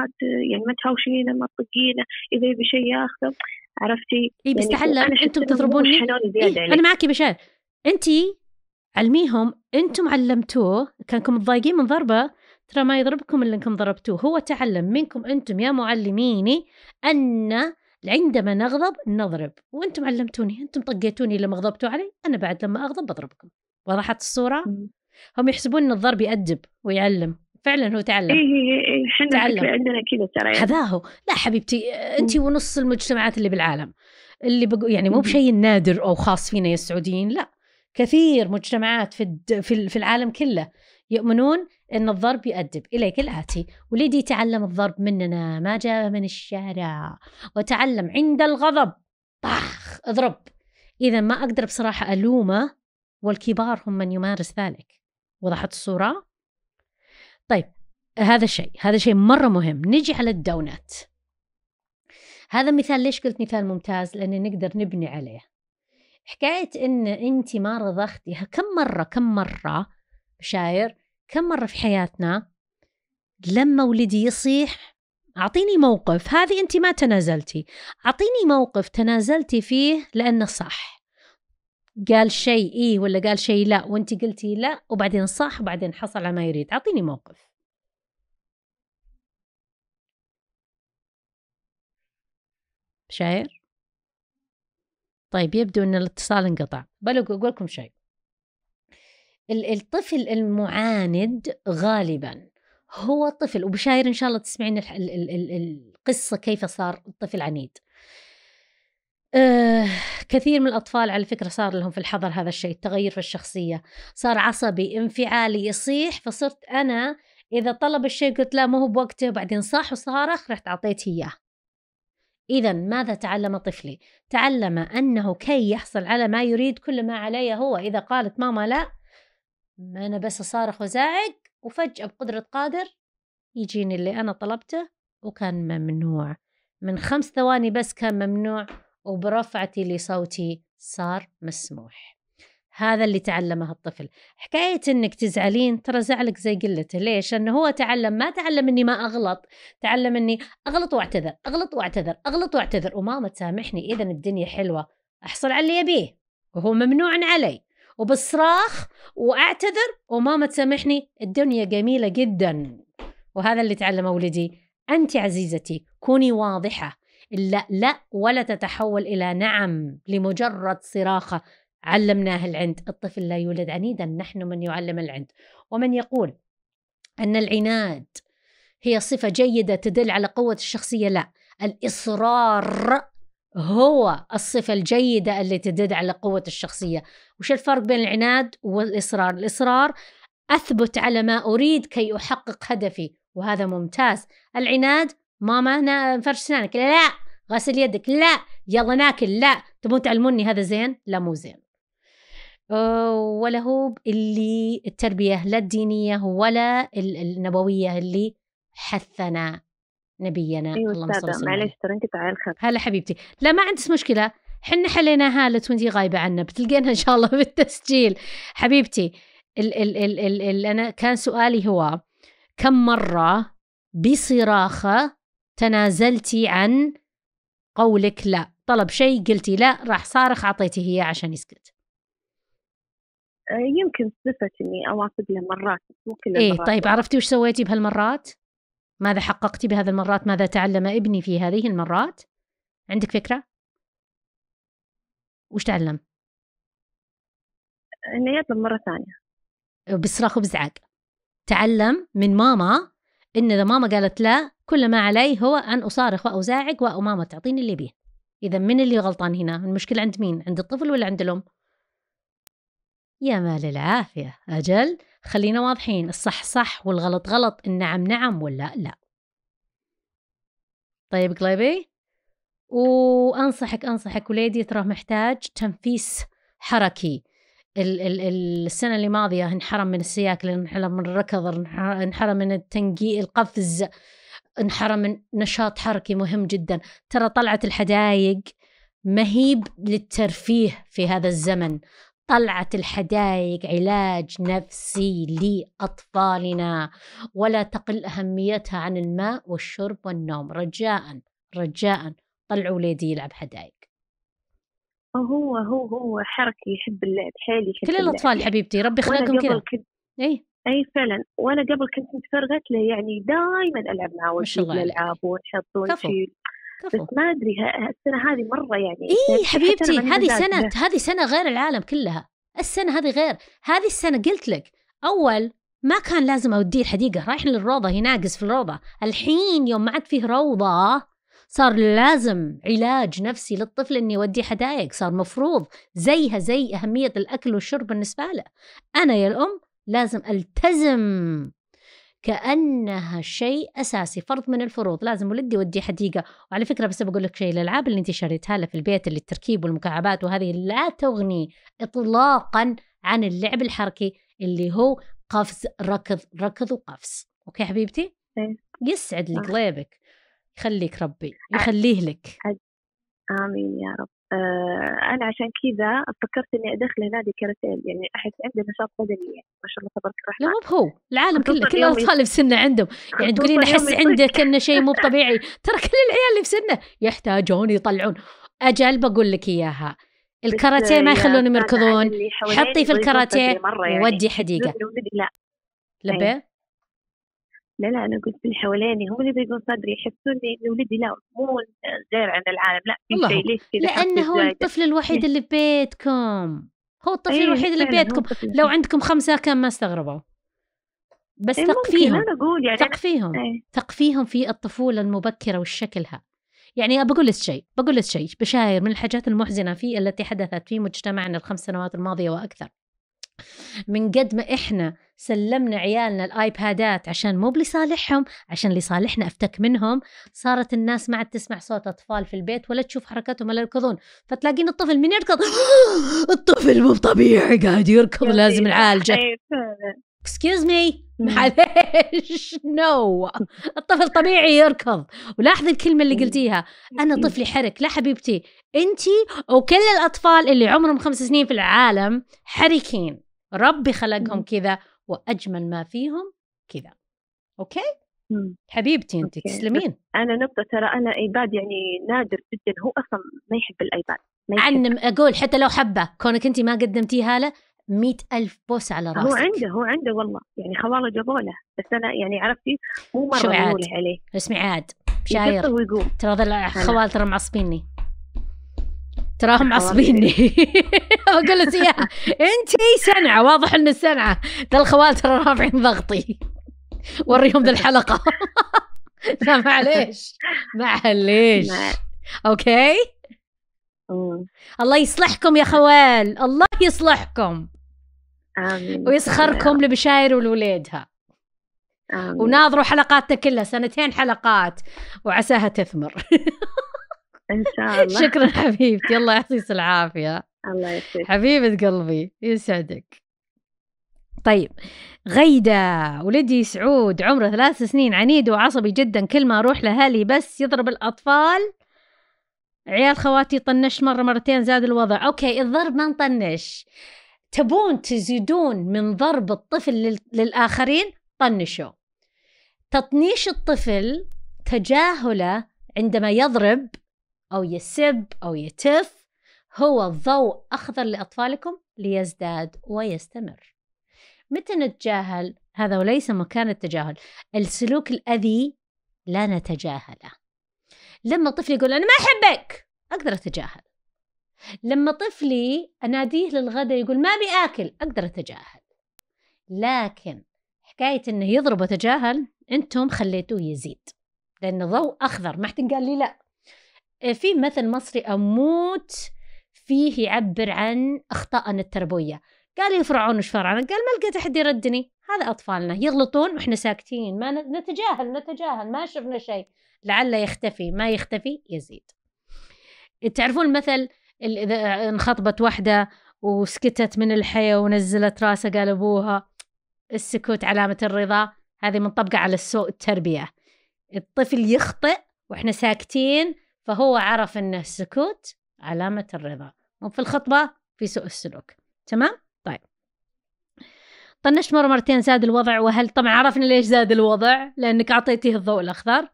Speaker 2: يعني ما تهاوشينه ما تطقينه اذا يبي شيء ياخذه
Speaker 1: عرفتي؟ اي يعني بس يعني تعلم انتم تضربوني إيه؟ انا معك يا بشار انت علميهم انتم علمتوه كانكم متضايقين من ضربه ترى ما يضربكم الا انكم ضربتوه هو تعلم منكم انتم يا معلميني ان عندما نغضب نضرب وانتم علمتوني انتم طقيتوني لما غضبتوا علي انا بعد لما اغضب بضربكم وضحت الصوره هم يحسبون ان الضرب يأدب ويعلم فعلا هو تعلم اي اي إيه، إيه، احنا تعلم. عندنا كذا ترى يعني. هو لا حبيبتي انت ونص المجتمعات اللي بالعالم اللي بقو يعني مو بشيء نادر او خاص فينا يا السعوديين لا كثير مجتمعات في في العالم كله يؤمنون ان الضرب يؤدب اليك الاتي ولدي تعلم الضرب مننا ما جاء من الشارع وتعلم عند الغضب طخ اضرب اذا ما اقدر بصراحه الومه والكبار هم من يمارس ذلك وضحت الصوره طيب هذا شيء هذا شيء مره مهم نجي على الدونات هذا مثال ليش قلت مثال ممتاز لأن نقدر نبني عليه حكاية إن أنت ما رضختي كم مرة كم مرة بشاير كم مرة في حياتنا لما ولدي يصيح أعطيني موقف هذه أنت ما تنازلتي أعطيني موقف تنازلتي فيه لأنه صح قال شيء إيه ولا قال شيء لا وأنت قلتي لا وبعدين صح وبعدين حصل على ما يريد أعطيني موقف شاير طيب يبدو أن الاتصال انقطع بل أقول لكم شيء الطفل المعاند غالبا هو طفل وبشاير إن شاء الله تسمعين القصة كيف صار الطفل عنيد آه كثير من الأطفال على فكرة صار لهم في الحضر هذا الشيء التغير في الشخصية صار عصبي انفعالي يصيح فصرت أنا إذا طلب الشيء قلت لا ما هو بوقته بعدين صاح وصارخ رحت أعطيته إياه إذا ماذا تعلم طفلي؟ تعلم أنه كي يحصل على ما يريد كل ما عليه هو إذا قالت ماما لا ما أنا بس أصارخ وزاعق وفجأة بقدرة قادر يجيني اللي أنا طلبته وكان ممنوع من خمس ثواني بس كان ممنوع وبرفعتي لصوتي صار مسموح هذا اللي تعلمه الطفل حكاية انك تزعلين ترى زعلك زي قلته ليش انه هو تعلم ما تعلم اني ما اغلط تعلم اني اغلط واعتذر اغلط واعتذر اغلط واعتذر وماما تسامحني اذا الدنيا حلوة احصل على اللي أبيه وهو ممنوع علي وبصراخ واعتذر وماما تسامحني الدنيا جميلة جدا وهذا اللي تعلمه ولدي انت عزيزتي كوني واضحة لا لا ولا تتحول الى نعم لمجرد صراخه علمناه العند الطفل لا يولد عنيدا نحن من يعلم العند ومن يقول أن العناد هي صفة جيدة تدل على قوة الشخصية لا الإصرار هو الصفة الجيدة اللي تدل على قوة الشخصية وش الفرق بين العناد والإصرار الإصرار أثبت على ما أريد كي أحقق هدفي وهذا ممتاز العناد ماما أنا نفرش سنانك لا غسل يدك لا يلا ناكل لا تبون تعلموني هذا زين لا مو زين آه، ولا هو اللي التربية لا الدينية ولا النبوية اللي حثنا نبينا أيوة اللهم صل وسلم معلش ترى انت تعال هلا حبيبتي لا ما عندك مشكله حنا حليناها لت وانتي غايبه عنا بتلقينها ان شاء الله بالتسجيل حبيبتي ال ال ال ال ال انا كان سؤالي هو كم مره بصراخه تنازلتي عن قولك لا طلب شيء قلتي لا راح صارخ اعطيتيه اياه عشان يسكت
Speaker 2: آه، يمكن صفة إني أوافق له مرات مو كل إيه طيب عرفتي
Speaker 1: وش سويتي بهالمرات؟ ماذا حققتي بهذه المرات؟ ماذا تعلم ابني في هذه المرات؟ عندك فكرة؟ وش تعلم؟ إنه يطلب مرة ثانية بصراخ وبزعق تعلم من ماما إن إذا ماما قالت لا كل ما علي هو أن أصارخ وأزعق وماما تعطيني اللي بيه إذا من اللي غلطان هنا؟ المشكلة عند مين؟ عند الطفل ولا عند الأم؟ يا مال العافية أجل خلينا واضحين الصح صح والغلط غلط النعم نعم ولا لا طيب قليبي وأنصحك أنصحك وليدي تراه محتاج تنفيس حركي ال ال السنة اللي ماضية انحرم من السياكل انحرم من الركض انحرم من التنقي القفز انحرم من نشاط حركي مهم جدا ترى طلعت الحدايق مهيب للترفيه في هذا الزمن طلعت الحدائق علاج نفسي لأطفالنا ولا تقل أهميتها عن الماء والشرب والنوم رجاء رجاء طلعوا ولادي يلعب حدائق
Speaker 2: آه، هو هو هو حركي يحب اللعب حالي كل الأطفال اللعب. حبيبتي ربي خلقهم كذا كد... اي اي فعلا وانا قبل كنت متفرغت له يعني
Speaker 1: دائما العب معه ما شاء الله الالعاب ونحط ونشيل بس ما ادري السنه هذه مره يعني اي حبيبتي هذه سنه هذه سنه غير العالم كلها السنه هذه غير هذه السنه قلت لك اول ما كان لازم اوديه الحديقه رايح للروضه يناقص في الروضه الحين يوم ما عاد فيه روضه صار لازم علاج نفسي للطفل اني اوديه حدايق صار مفروض زيها زي اهميه الاكل والشرب بالنسبه له انا يا الام لازم التزم كانها شيء اساسي فرض من الفروض لازم ولدي يوديه حديقه وعلى فكره بس بقول لك شيء الالعاب اللي انت شريتها له في البيت اللي التركيب والمكعبات وهذه لا تغني اطلاقا عن اللعب الحركي اللي هو قفز ركض ركض وقفز اوكي حبيبتي طيب. يسعد لك غيبك يخليك ربي يخليه لك
Speaker 2: امين يا رب آه، انا عشان كذا فكرت اني ادخله نادي كاراتيه يعني احس
Speaker 1: عنده نشاط بدني يعني ما شاء الله تبارك الرحمن لا مو بهو العالم كله كل الاطفال في سنه عندهم يعني تقولين احس عنده كانه شيء مو طبيعي ترى كل العيال اللي في سنه يحتاجون يطلعون اجل بقول لك اياها الكاراتيه ما يخلونهم يركضون حطي في الكاراتيه يعني. ودي حديقه لا لبيه لا لا انا قلت
Speaker 2: اللي حواليني هم اللي ضيقوا صدري يحسوني اني ولدي لا مو غير عن العالم لا في شيء ليش كذا لانه إيه. هو الطفل إيه، الوحيد اللي
Speaker 1: ببيتكم هو الطفل الوحيد اللي ببيتكم لو عندكم خمسه كان ما استغربوا
Speaker 2: بس إيه، تقفيهم انا يعني تقفيهم
Speaker 1: تقفيهم في الطفوله المبكره وشكلها يعني بقول لك شيء بقول لك شيء بشاير من الحاجات المحزنه في التي حدثت في مجتمعنا الخمس سنوات الماضيه واكثر من قد ما احنا سلمنا عيالنا الايبادات عشان مو لصالحهم عشان لصالحنا افتك منهم صارت الناس ما عاد تسمع صوت اطفال في البيت ولا تشوف حركاتهم ولا يركضون فتلاقين الطفل من يركض الطفل مو طبيعي قاعد يركض لازم نعالجه اكسكيوز مي معليش نو الطفل طبيعي يركض ولاحظي الكلمه اللي قلتيها انا طفلي حرك لا حبيبتي انت وكل الاطفال اللي عمرهم خمس سنين في العالم حركين ربي خلقهم كذا واجمل ما فيهم كذا اوكي حبيبتي انت تسلمين انا نقطه ترى انا ايباد يعني نادر جدا هو اصلا ما يحب الايباد عنم اقول حتى لو حبه كونك انت ما قدمتيها له مئة ألف بوس على راسك هو عنده
Speaker 2: هو عنده والله يعني خواله جابوا له بس أنا يعني عرفتي مو مرة شعاد
Speaker 1: عليه اسمي عاد شاير ترى خوال ترى معصبيني تراهم معصبيني اقول لك اياها انت سنعه واضح ان السنعه ذا الخوال ترى رافعين ضغطي وريهم ذا الحلقه لا معليش معليش اوكي الله يصلحكم يا خوال الله يصلحكم امين ويسخركم لبشاير ولولادها آمين. وناظروا حلقاتنا كلها سنتين حلقات وعساها تثمر ان شاء الله شكرا حبيبتي الله يعطيك العافيه الله يعطيك حبيبه قلبي يسعدك طيب غيدة ولدي سعود عمره ثلاث سنين عنيد وعصبي جدا كل ما أروح لأهلي بس يضرب الأطفال عيال خواتي طنش مرة مرتين زاد الوضع أوكي الضرب ما نطنش تبون تزيدون من ضرب الطفل للآخرين طنشوا تطنيش الطفل تجاهله عندما يضرب أو يسب أو يتف هو ضوء أخضر لأطفالكم ليزداد ويستمر متى نتجاهل هذا وليس مكان التجاهل السلوك الأذي لا نتجاهله لما طفلي يقول أنا ما أحبك أقدر أتجاهل لما طفلي أناديه للغداء يقول ما أبي آكل أقدر أتجاهل لكن حكاية إنه يضرب وتجاهل أنتم خليتوه يزيد لأنه ضوء أخضر ما حد قال لي لا آه، في مثل مصري أموت فيه يعبر عن أخطائنا التربوية قال يفرعون وش فرعنا قال ما لقيت أحد يردني هذا أطفالنا يغلطون وإحنا ساكتين ما نتجاهل نتجاهل ما شفنا شيء لعله يختفي ما يختفي يزيد تعرفون المثل إذا انخطبت واحدة وسكتت من الحياة ونزلت راسها قال أبوها السكوت علامة الرضا هذه منطبقة على السوء التربية الطفل يخطئ وإحنا ساكتين فهو عرف أن السكوت علامة الرضا وفي الخطبة في سوء السلوك تمام؟ طيب طنشت طيب، مرة مرتين زاد الوضع وهل طبعا عرفنا ليش زاد الوضع لأنك أعطيتيه الضوء الأخضر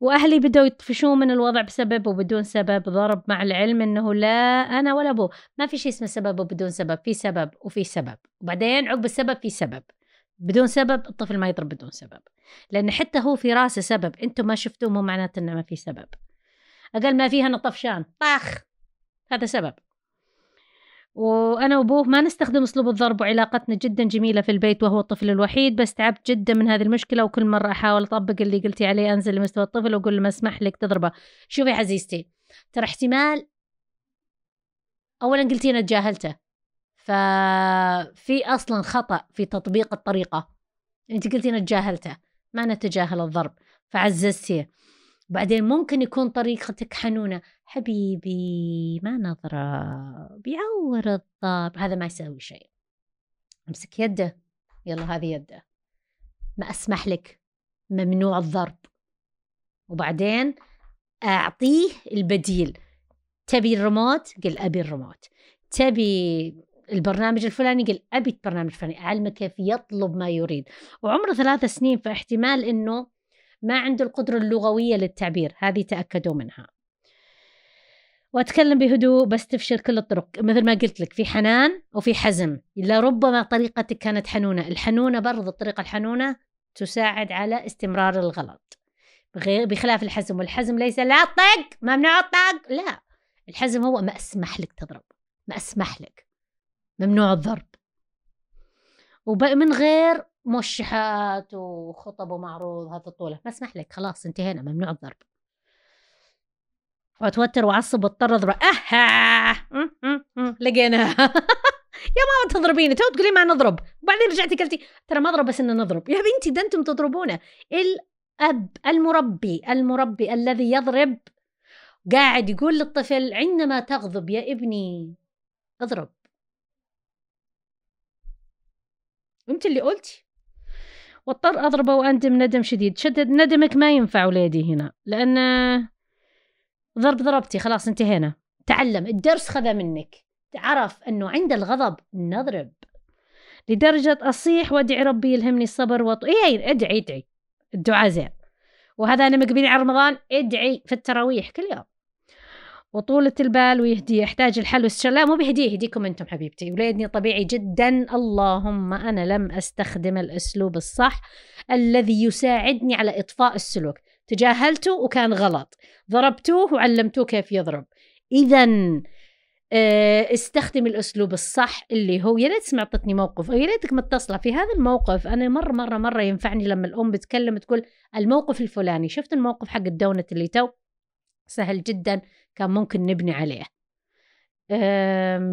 Speaker 1: واهلي بدأوا يطفشون من الوضع بسبب وبدون سبب ضرب مع العلم انه لا انا ولا ابوه ما في شيء اسمه سبب وبدون سبب في سبب وفي سبب وبعدين عقب السبب في سبب بدون سبب الطفل ما يضرب بدون سبب لان حتى هو في راسه سبب انتم ما شفتوه مو معناته انه ما في سبب اقل ما فيها انه طفشان طخ هذا سبب وانا وابوه ما نستخدم اسلوب الضرب وعلاقتنا جدا جميله في البيت وهو الطفل الوحيد بس تعبت جدا من هذه المشكله وكل مره احاول اطبق اللي قلتي عليه انزل لمستوى الطفل واقول له ما اسمح لك تضربه شوفي عزيزتي ترى احتمال اولا قلتي انا تجاهلته ففي اصلا خطا في تطبيق الطريقه انت قلتي انا تجاهلته ما نتجاهل الضرب فعززتيه وبعدين ممكن يكون طريقتك حنونة حبيبي ما نظرة بيعور الضرب هذا ما يسوي شيء امسك يده يلا هذه يده ما اسمح لك ممنوع الضرب وبعدين اعطيه البديل تبي الريموت قل ابي الريموت تبي البرنامج الفلاني قل ابي البرنامج الفلاني اعلمه كيف يطلب ما يريد وعمره ثلاث سنين فاحتمال انه ما عنده القدرة اللغوية للتعبير هذه تأكدوا منها واتكلم بهدوء بستفشل كل الطرق مثل ما قلت لك في حنان وفي حزم لربما طريقتك كانت حنونه الحنونه برضه الطريقه الحنونه تساعد على استمرار الغلط بخلاف الحزم والحزم ليس لا طق ممنوع الطق لا الحزم هو ما اسمح لك تضرب ما اسمح لك ممنوع الضرب ومن غير موشحات وخطب ومعروض هذا الطولة ما اسمح لك خلاص انتهينا ممنوع الضرب واتوتر واعصب واضطر اضرب اها لقيناها يا ماما تضربيني تو تقولي ما نضرب وبعدين رجعتي قلتي ترى ما اضرب بس انه نضرب يا بنتي ده انتم تضربونه الاب المربي المربي الذي يضرب قاعد يقول للطفل عندما تغضب يا ابني اضرب انت اللي قلتي واضطر أضربه وأندم ندم شديد شدد ندمك ما ينفع ولادي هنا لأن ضرب ضربتي خلاص انتهينا تعلم الدرس خذ منك عرف أنه عند الغضب نضرب لدرجة أصيح وأدعي ربي يلهمني الصبر وط... إيه،, إيه ادعي ادعي الدعاء زين وهذا أنا مقبلين على رمضان ادعي في التراويح كل يوم وطولة البال ويهديه يحتاج الحل الحلوس لا مو بيهديه يهديكم انتم حبيبتي وليدني طبيعي جدا اللهم انا لم استخدم الاسلوب الصح الذي يساعدني على اطفاء السلوك تجاهلته وكان غلط ضربتوه وعلمتوه كيف يضرب اذا آه، استخدم الاسلوب الصح اللي هو يا ريت سمعتني موقف يا ريتك متصله في هذا الموقف انا مره مره مره ينفعني لما الام بتكلم تقول الموقف الفلاني شفت الموقف حق الدونت اللي تو سهل جدا كان ممكن نبني عليه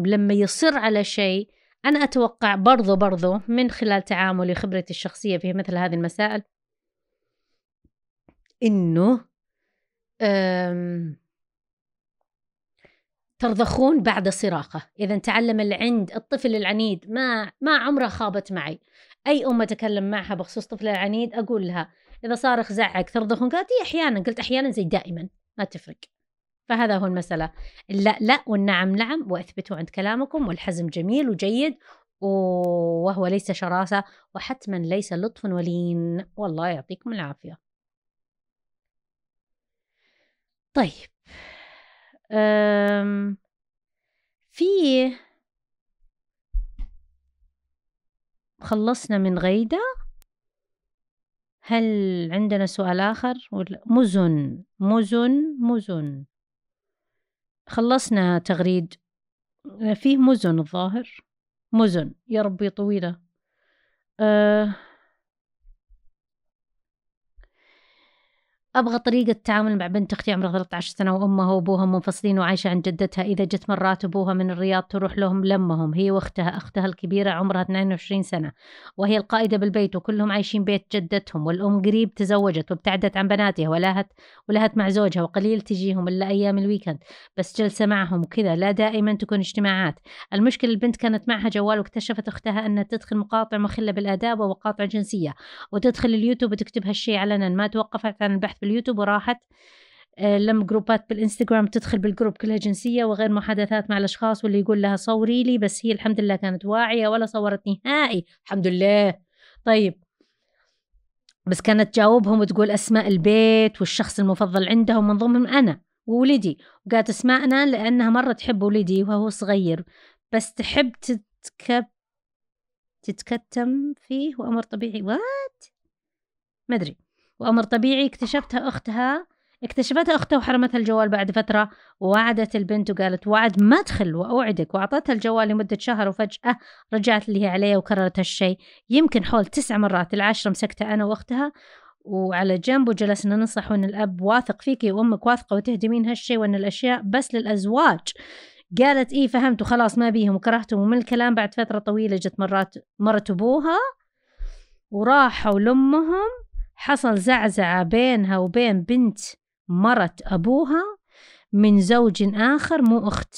Speaker 1: لما يصر على شيء أنا أتوقع برضو برضو من خلال تعاملي خبرتي الشخصية في مثل هذه المسائل إنه ترضخون بعد صراخة إذا تعلم العند الطفل العنيد ما ما عمره خابت معي أي أم أتكلم معها بخصوص طفل العنيد أقول لها إذا صارخ زعق ترضخون قالت إيه أحيانا قلت أحيانا زي دائما ما تفرق فهذا هو المسألة اللا لا والنعم نعم وأثبتوا عند كلامكم والحزم جميل وجيد وهو ليس شراسة وحتما ليس لطف ولين والله يعطيكم العافية طيب في خلصنا من غيدة هل عندنا سؤال آخر مزن مزن مزن خلصنا تغريد آه، فيه مزن الظاهر مزن يا ربي طويلة أه ابغى طريقه تعامل مع بنت اختي عمرها 13 سنه وامها وابوها منفصلين وعايشه عن جدتها اذا جت مرات ابوها من الرياض تروح لهم لمهم هي واختها اختها الكبيره عمرها 22 سنه وهي القائده بالبيت وكلهم عايشين بيت جدتهم والام قريب تزوجت وابتعدت عن بناتها ولهت ولهت مع زوجها وقليل تجيهم الا ايام الويكند بس جلسه معهم وكذا لا دائما تكون اجتماعات المشكله البنت كانت معها جوال واكتشفت اختها انها تدخل مقاطع مخله بالاداب ومقاطع جنسيه وتدخل اليوتيوب وتكتب هالشيء علنا ما توقفت عن البحث باليوتيوب وراحت آه، لم جروبات بالانستغرام تدخل بالجروب كلها جنسية وغير محادثات مع الأشخاص واللي يقول لها صوري لي بس هي الحمد لله كانت واعية ولا صورت نهائي الحمد لله طيب بس كانت تجاوبهم وتقول أسماء البيت والشخص المفضل عندهم من ضمنهم أنا وولدي وقالت أسماءنا لأنها مرة تحب ولدي وهو صغير بس تحب تتكب تتكتم فيه وأمر طبيعي وات ما أدري وأمر طبيعي اكتشفتها أختها اكتشفتها أختها وحرمتها الجوال بعد فترة ووعدت البنت وقالت وعد ما أدخل وأوعدك وأعطتها الجوال لمدة شهر وفجأة رجعت اللي هي عليه وكررت هالشي يمكن حول تسع مرات العشرة مسكتها أنا وأختها وعلى جنب وجلسنا ننصح وان الاب واثق فيكي وامك واثقه وتهدمين هالشي وان الاشياء بس للازواج قالت ايه فهمت وخلاص ما بيهم وكرهتهم ومن الكلام بعد فتره طويله جت مرات مرت ابوها وراحوا لامهم حصل زعزعة بينها وبين بنت مرت أبوها من زوج آخر مو أخت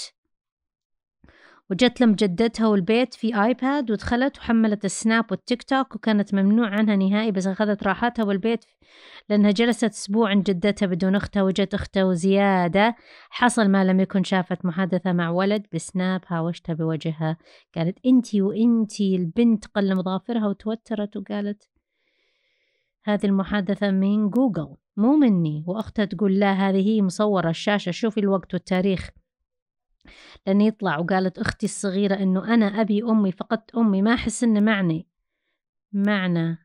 Speaker 1: وجت لم جدتها والبيت في آيباد ودخلت وحملت السناب والتيك توك وكانت ممنوع عنها نهائي بس أخذت راحتها والبيت لأنها جلست أسبوع عند جدتها بدون أختها وجت أختها وزيادة حصل ما لم يكن شافت محادثة مع ولد بسناب هاوشتها بوجهها قالت أنتي وأنتي البنت قلم ظافرها وتوترت وقالت هذه المحادثة من جوجل مو مني وأختها تقول لا هذه هي مصورة الشاشة شوفي الوقت والتاريخ لأن يطلع وقالت أختي الصغيرة إنه أنا أبي أمي فقدت أمي ما أحس إنه معني معنى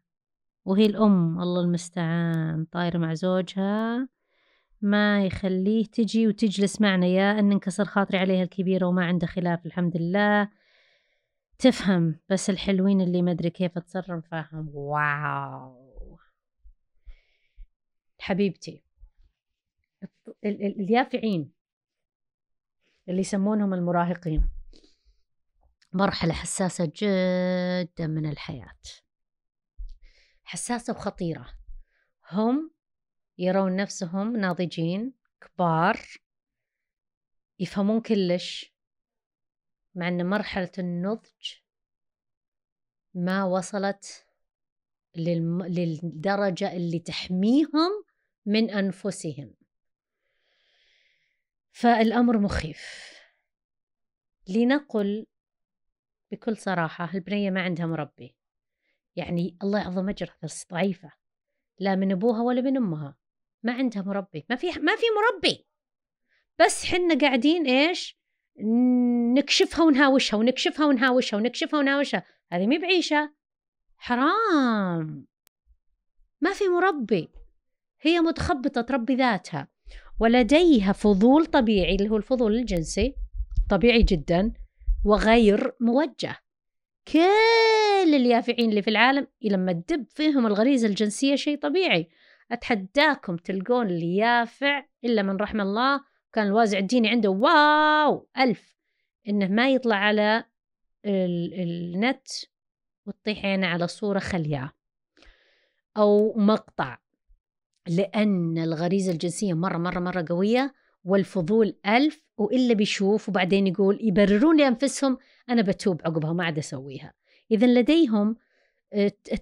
Speaker 1: وهي الأم الله المستعان طايرة مع زوجها ما يخليه تجي وتجلس معنا يا أن انكسر خاطري عليها الكبيرة وما عنده خلاف الحمد لله تفهم بس الحلوين اللي ما أدري كيف أتصرف فاهم واو حبيبتي اليافعين اللي يسمونهم المراهقين مرحلة حساسة جدا من الحياة حساسة وخطيرة هم يرون نفسهم ناضجين كبار يفهمون كلش مع أن مرحلة النضج ما وصلت للم... للدرجة اللي تحميهم من انفسهم فالامر مخيف لنقل بكل صراحه البنيه ما عندها مربي يعني الله يعظم اجرها بس ضعيفه لا من ابوها ولا من امها ما عندها مربي ما في ما في مربي بس حنا قاعدين ايش نكشفها ونهاوشها ونكشفها ونهاوشها ونكشفها ونهاوشها هذه مي بعيشه حرام ما في مربي هي متخبطة تربي ذاتها ولديها فضول طبيعي اللي هو الفضول الجنسي طبيعي جدا وغير موجه كل اليافعين اللي في العالم لما تدب فيهم الغريزة الجنسية شيء طبيعي أتحداكم تلقون اليافع إلا من رحم الله كان الوازع الديني عنده واو ألف إنه ما يطلع على النت عينه على صورة خليعة أو مقطع لأن الغريزة الجنسية مرة مرة مرة قوية والفضول ألف وإلا بيشوف وبعدين يقول يبررون لأنفسهم أنا بتوب عقبها ما عاد أسويها إذا لديهم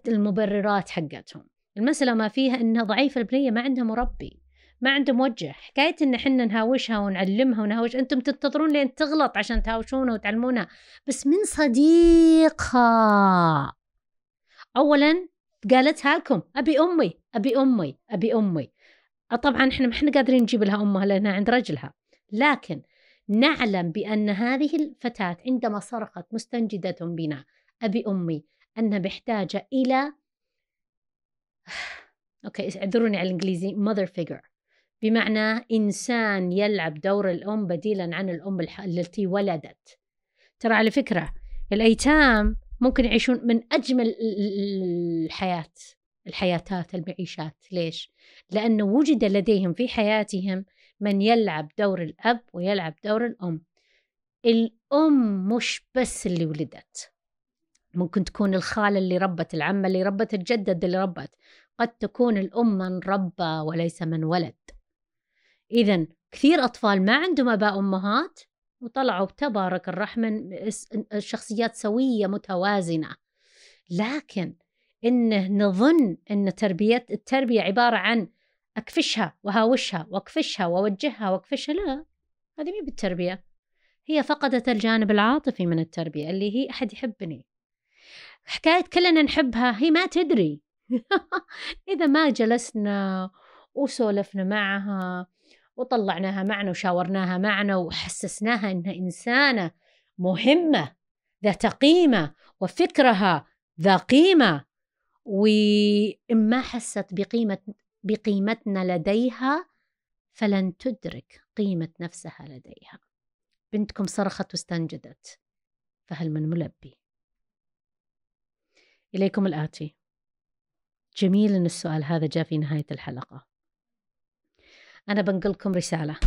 Speaker 1: المبررات حقتهم المسألة ما فيها إنها ضعيفة البنية ما عندها مربي ما عنده موجه حكاية إن حنا نهاوشها ونعلمها ونهاوش أنتم تنتظرون لين تغلط عشان تهاوشونها وتعلمونها بس من صديقها أولا قالتها لكم أبي أمي ابي امي ابي امي أه، طبعا احنا ما احنا قادرين نجيب لها امها لانها عند رجلها لكن نعلم بان هذه الفتاه عندما صرخت مستنجده بنا ابي امي انها محتاجه الى اوكي اعذروني على الانجليزي mother figure بمعنى انسان يلعب دور الام بديلا عن الام التي ولدت ترى على فكره الايتام ممكن يعيشون من اجمل الحياه الحياتات المعيشات ليش؟ لأنه وجد لديهم في حياتهم من يلعب دور الأب ويلعب دور الأم الأم مش بس اللي ولدت ممكن تكون الخالة اللي ربت العمة اللي ربت الجدة اللي ربت قد تكون الأم من ربى وليس من ولد إذا كثير أطفال ما عندهم أباء أمهات وطلعوا تبارك الرحمن شخصيات سوية متوازنة لكن انه نظن ان تربيه التربيه عباره عن اكفشها وهاوشها واكفشها واوجهها واكفشها لا هذه مي بالتربيه هي فقدت الجانب العاطفي من التربيه اللي هي احد يحبني حكايه كلنا نحبها هي ما تدري اذا ما جلسنا وسولفنا معها وطلعناها معنا وشاورناها معنا وحسسناها انها انسانه مهمه ذات قيمه وفكرها ذا قيمه وما حست بقيمة بقيمتنا لديها فلن تدرك قيمة نفسها لديها بنتكم صرخت واستنجدت فهل من ملبي إليكم الآتي جميل أن السؤال هذا جاء في نهاية الحلقة أنا بنقلكم رسالة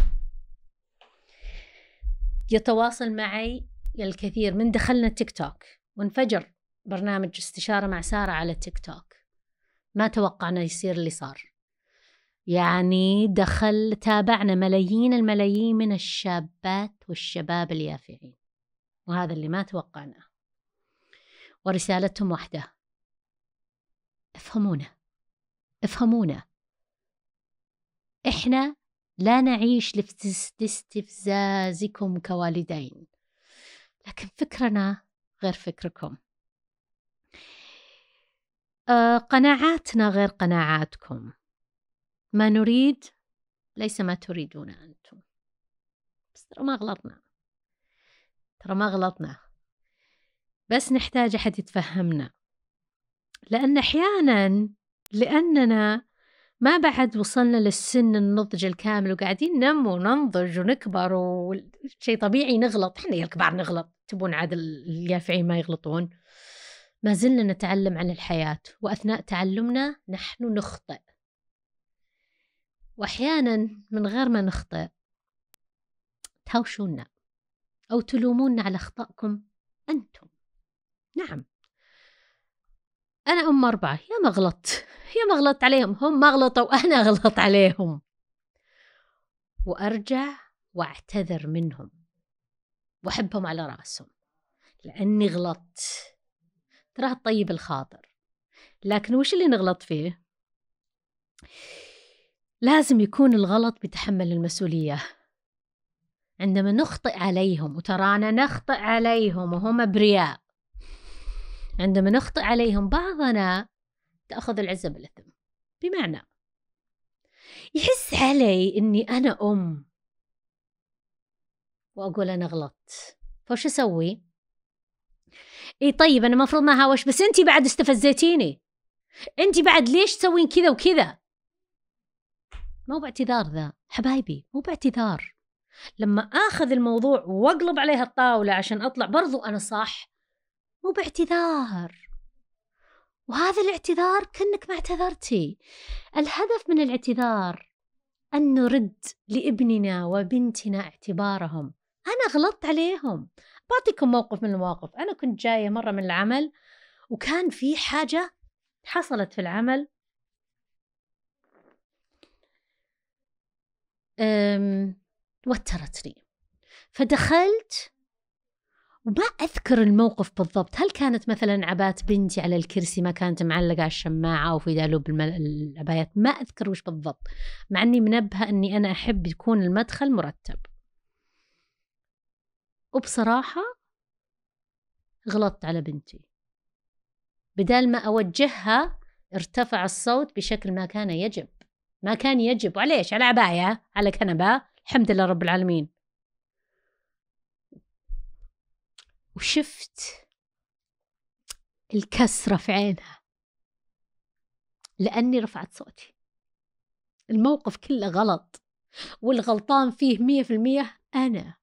Speaker 1: يتواصل معي الكثير من دخلنا تيك توك وانفجر برنامج استشارة مع سارة على تيك توك ما توقعنا يصير اللي صار يعني دخل تابعنا ملايين الملايين من الشابات والشباب اليافعين وهذا اللي ما توقعناه ورسالتهم واحدة افهمونا افهمونا احنا لا نعيش لاستفزازكم كوالدين لكن فكرنا غير فكركم آه، قناعاتنا غير قناعاتكم ما نريد ليس ما تريدون أنتم بس ترى ما غلطنا ترى ما غلطنا بس نحتاج أحد يتفهمنا لأن أحيانا لأننا ما بعد وصلنا للسن النضج الكامل وقاعدين ننمو وننضج ونكبر وشيء طبيعي نغلط احنا يا الكبار نغلط تبون عاد اليافعين ما يغلطون ما زلنا نتعلم عن الحياة وأثناء تعلمنا نحن نخطئ وأحيانا من غير ما نخطئ تهاوشونا أو تلومونا على أخطائكم أنتم نعم أنا أم أربعة يا ما غلطت يا ما غلطت عليهم هم ما غلطوا أنا غلط عليهم وأرجع وأعتذر منهم وأحبهم على رأسهم لأني غلطت تراه تطيب الخاطر لكن وش اللي نغلط فيه لازم يكون الغلط بتحمل المسؤولية عندما نخطئ عليهم وترانا نخطئ عليهم وهم أبرياء عندما نخطئ عليهم بعضنا تأخذ العزة بالإثم بمعنى يحس علي إني أنا أم وأقول أنا غلطت فوش أسوي؟ اي طيب انا المفروض ما هاوش بس انت بعد استفزيتيني انت بعد ليش تسوين كذا وكذا مو باعتذار ذا حبايبي مو باعتذار لما اخذ الموضوع واقلب عليها الطاوله عشان اطلع برضو انا صح مو باعتذار وهذا الاعتذار كأنك ما اعتذرتي الهدف من الاعتذار أن نرد لابننا وبنتنا اعتبارهم أنا غلطت عليهم بعطيكم موقف من المواقف أنا كنت جاية مرة من العمل وكان في حاجة حصلت في العمل وترتني فدخلت وما أذكر الموقف بالضبط هل كانت مثلا عبات بنتي على الكرسي ما كانت معلقة على الشماعة وفي دالوب العبايات ما أذكر وش بالضبط مع أني منبهة أني أنا أحب يكون المدخل مرتب وبصراحة غلطت على بنتي بدال ما أوجهها ارتفع الصوت بشكل ما كان يجب ما كان يجب على ايش على عباية على كنبة الحمد لله رب العالمين وشفت الكسرة في عينها لأني رفعت صوتي الموقف كله غلط والغلطان فيه مية في المية أنا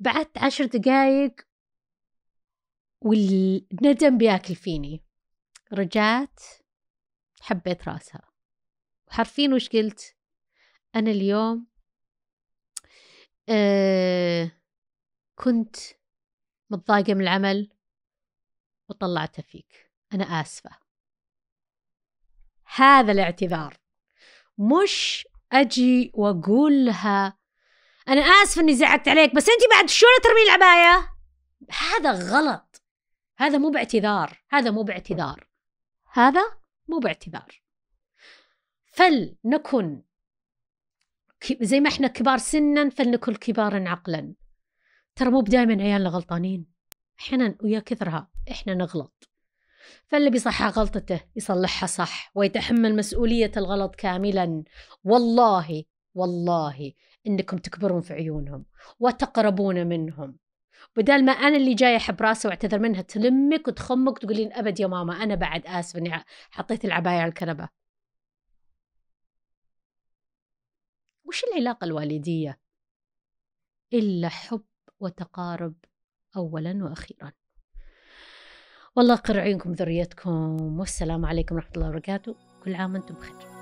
Speaker 1: بعدت عشر دقايق والندم بياكل فيني رجعت حبيت راسها حرفين وش قلت أنا اليوم آه كنت متضايقة من العمل وطلعته فيك أنا آسفة هذا الاعتذار مش أجي وأقول لها انا اسف اني زعلت عليك بس انت بعد شلون ترمي العبايه هذا غلط هذا مو باعتذار هذا مو باعتذار هذا مو باعتذار فلنكن زي ما احنا كبار سنا فلنكن كبارا عقلا ترى مو بدايما عيالنا غلطانين احنا ويا كثرها احنا نغلط فاللي بيصحح غلطته يصلحها صح ويتحمل مسؤولية الغلط كاملا والله والله انكم تكبرون في عيونهم وتقربون منهم بدل ما انا اللي جايه احب راسي واعتذر منها تلمك وتخمك تقولين ابد يا ماما انا بعد اسف اني حطيت العبايه على الكنبه وش العلاقه الوالديه الا حب وتقارب اولا واخيرا والله قرعينكم عيونكم ذريتكم والسلام عليكم ورحمه الله وبركاته كل عام وانتم بخير